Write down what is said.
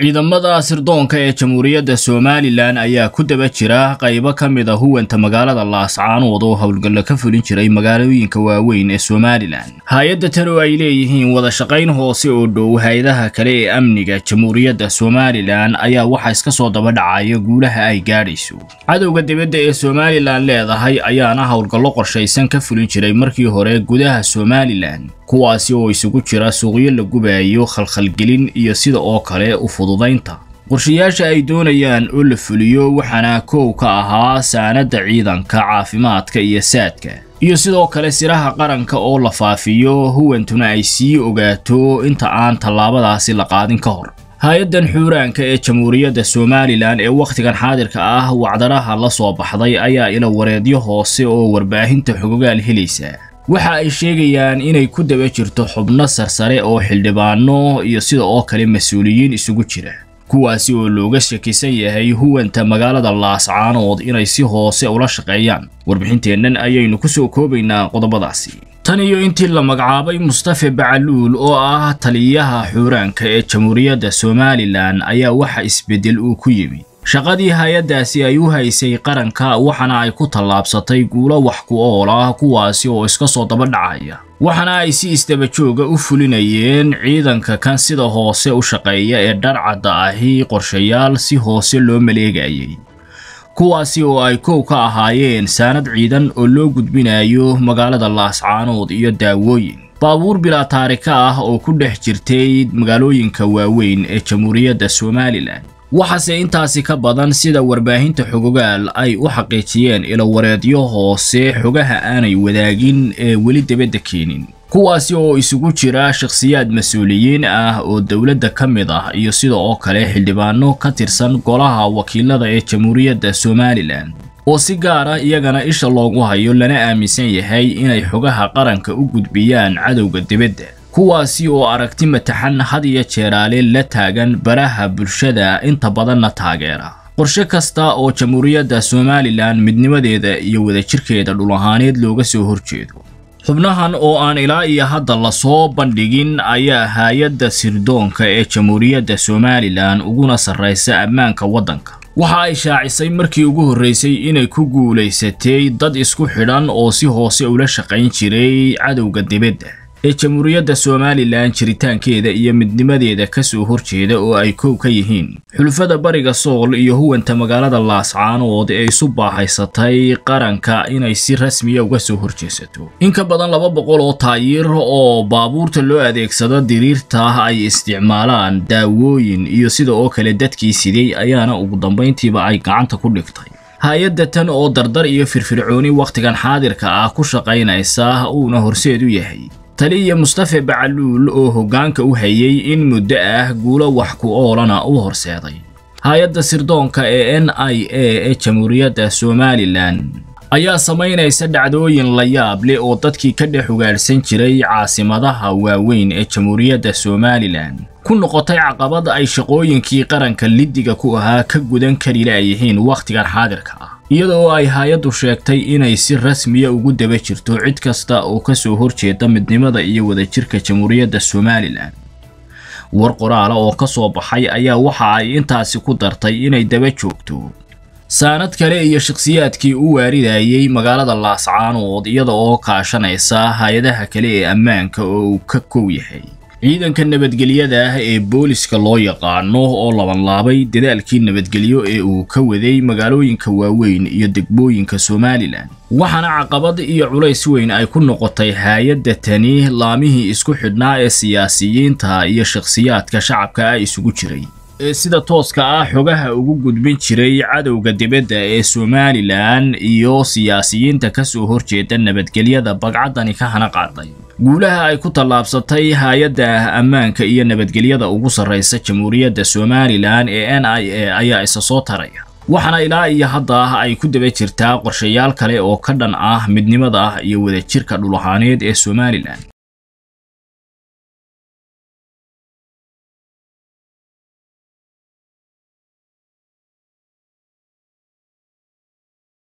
ciidamada sirdoonka ee jamhuuriyadda somalilan ayaa ku daba jira qaybo ka mid a ah huwanta magaalada laascaanood oo howlgallo ka fulin jiray magaalooyinka waaweyn ee somalilan hay-adda tan oo ay leeyihiin wada shaqayn hoose oo dhow hay-adaha kale ee amniga jamhuuriyadda somalilan ayaa waxaa iska soo daba dhacaya guulaha ay gaadhayso cadowga dibadda ee somalilan leedahay ayaana howlgallo qorshaysan ka fulin jiray markii hore gudaha somalilan kuwaasi oo isugu jira suuqyo la gubayo khalkhalgelin iyo sida oo kale u fududaynta qorshayaasha ay doonayaan oo la fuliyo waxaana koow ka ahaa saanadda ciidanka caafimaadka iyo saadka iyo sidoo kale siraha qaranka oo la faafiyo huwantuna ay sii ogaato inta aan tallaabadaasi la qaadin ka hor hay-addan xuuraanka ee jamhuuriyadda somalilan ee wakhtigan xaadirka ah wacdaraha la soo baxday ayaa ila wareedyo hoose oo warbaahinta xogogaal helaysa waxa ay sheegayaan inay ku daba jirto xubno sarsare oo xildhibaano iyo sida oo kale mas-uuliyiin isugu jira kuwaasi oo looga shakisan yahay huwanta magaalada laascaanood inay si hoose ula shaqeeyaan warbixinteennan ayaynu ku soo koobaynaa qodobadaasi tan iyo intii la magacaabay mustafe bacaluul oo ah taliyaha xuuraanka ee jamhuuriyadda somalilan ayaa waxa isbeddel uu ku yimid shaqadii hay-addaasi ay u haysay qaranka waxaana ay ku tallaabsatay guulo wax ku ool ah kuwaasi oo iska soo daba dhacaya waxaana ay si isdaba jooga u fulinayeen ciidanka kan sida hoose u shaqeeya ee dharcadda ahi qorshayaal si hoose loo maleegayay kuwaasi oo ay kow ka ahaayeen saanad ciidan oo loo gudbinayo magaalada laascaanood iyo daawooyin baabuur bilaa taarika ah oo ku dhex jirtay magaalooyinka waaweyn ee jamhuuriyadda somalilan waxaase intaasi ka badan sida warbaahinta xogogaal ay u xaqiijiyeen ilowareedyo hoose xogaha aanay wadaagin ee weli debadda keenin kuwaasi oo isugu jira shakhsiyaad mas-uuliyiin ah oo dowladda ka mid ah iyo sida oo kale xildhibaano ka tirsan golaha wakiilada ee jamhuuriyadda somalilan oo si gaara iyagana isha loogu hayo lana aaminsan yahay inay xogaha qaranka u gudbiyaan cadowga dibadda kuwaasi oo aragti mataxan had iyo jeeraale la taagan baraha bulshada inta badanna taageera qorshe kasta oo jamhuuriyadda somalilan midnimadeeda iyo wadajirkeeda dhul ahaaneed looga soo horjeedo xubnahan oo aan ilaa iyo hadda lasoo bandhigin ayaa hay-adda sirdoonka ee jamhuuriyadda somalilan uguna sarraysa ammaanka waddanka waxa ay shaacisay markii ugu horraysay inay ku guulaysatay dad isku xidhan oo si hoose ula shaqayn jiray cadowga dibadda ee jamhuuriyadda somalilan jiritaankeeda iyo midnimadeeda kasoo horjeeda oo ay kow ka yihiin xulufada bariga sool iyo huwanta magaalada laascaanood ee isu baahaysatay qaranka inay si rasmiya ah uga soo horjeesato in ka badan laba boqol oo taayiir oo baabuurta loo adeegsado diriirta ay isticmaalaan daawooyin iyo sida oo kale dadkii siday ayaana ugu dambayntiiba ay gacanta ku dhigtay hay-adda tan oo dardar iyo firfircooni wakhtigan xaadirka ah ku shaqaynaysa uuna horseed u yahay taliya mustafe bacaluul oo hoggaanka u hayay in muddo ah guulo wax ku oolana u horseeday hay-adda sirdoonka ee n i a ee jamhuuriyadda somalilan ayaa samaynaysa dhacdooyin la leh oo dadkii ka dhex hogaalsan jiray caasimadaha waaweyn ee jamhuuriyadda somalilan ku noqotay caqabad ay shaqooyinkii qaranka liddiga ku ahaa ka gudan kari la'yihiin wakhtigan xaadirka ah iyadoo ay hay-addu sheegtay inay si rasmiya ugu daba jirto cid kasta oo ka soo horjeeda midnimada iyo wadajirka jamhuuriyadda somalilan war qoraala oo ka soo baxay ayaa waxa ay intaasi ku dartay inay daba joogto saanad kale iyo shakhsiyaadkii u waaridayay magaalada laascaanood iyada oo kaashanaysa hay-adaha kale ee ammaanka oo uu ka kow yahay ciidanka nabadgelyada ah ee booliska loo yaqaano oo labanlaabay dadaalkii nabadgelyo ee uu ka waday magaalooyinka waaweyn iyo degmooyinka somalilan waxaana caqabad iyo culays weyn ay ku noqotay hay-adda tani laamihii isku xidhnaa ee siyaasiyiinta iyo shakhsiyaadka shacabka ah isugu jiray sida tooska ah xogaha ugu gudbin jiray cadowga dibadda ee somalilan iyo siyaasiyiinta kasoo horjeeda nabadgelyada bagcadani ka hana qaaday guulaha ay ku tallaabsatay hay-adda ammaanka iyo nabadgelyada ugu sarraysa jamhuuriyadda somalilan ee n i a ayaa isa soo taraya waxaana ilaa iyo hadda ay ku daba jirtaa qorshayaal kale oo ka dhan ah midnimada iyo wadajirka dhulahaaneed ee somalilan